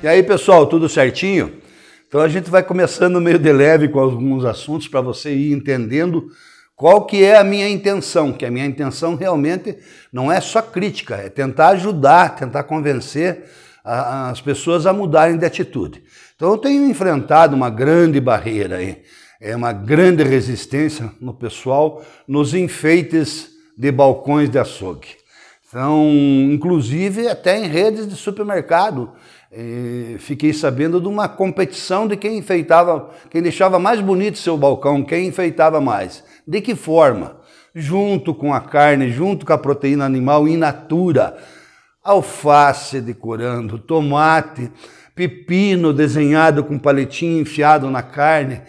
E aí, pessoal, tudo certinho? Então a gente vai começando meio de leve com alguns assuntos para você ir entendendo qual que é a minha intenção, que a minha intenção realmente não é só crítica, é tentar ajudar, tentar convencer as pessoas a mudarem de atitude. Então eu tenho enfrentado uma grande barreira aí, é uma grande resistência no pessoal nos enfeites de balcões de açougue. São, inclusive, até em redes de supermercado. E fiquei sabendo de uma competição de quem enfeitava, quem deixava mais bonito seu balcão, quem enfeitava mais. De que forma? Junto com a carne, junto com a proteína animal in natura, alface decorando, tomate, pepino desenhado com paletinho enfiado na carne,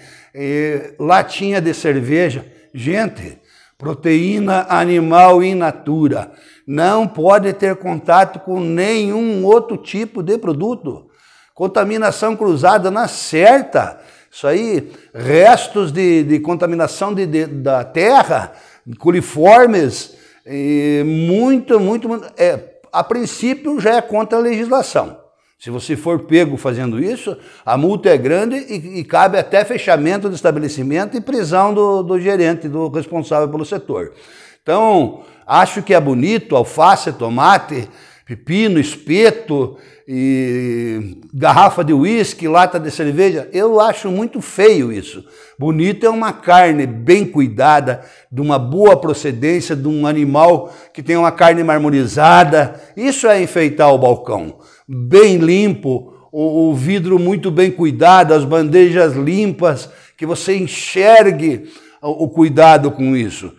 latinha de cerveja. Gente, proteína animal in natura, não pode ter contato com nenhum outro tipo de produto. Contaminação cruzada na certa. Isso aí, restos de, de contaminação de, de, da terra, coliformes, muito, muito, muito. É, a princípio já é contra a legislação. Se você for pego fazendo isso, a multa é grande e, e cabe até fechamento do estabelecimento e prisão do, do gerente, do responsável pelo setor. Então, acho que é bonito, alface, tomate, pepino, espeto e garrafa de uísque, lata de cerveja. Eu acho muito feio isso. Bonito é uma carne bem cuidada, de uma boa procedência, de um animal que tem uma carne marmorizada. Isso é enfeitar o balcão. Bem limpo, o, vidro muito bem cuidado, as bandejas limpas, que você enxergue o cuidado com isso.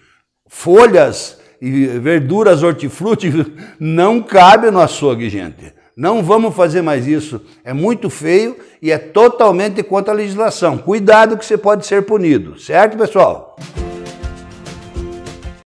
Folhas e verduras, hortifruti, não cabe no açougue, gente. Não vamos fazer mais isso. É muito feio e é totalmente contra a legislação. Cuidado que você pode ser punido, certo, pessoal?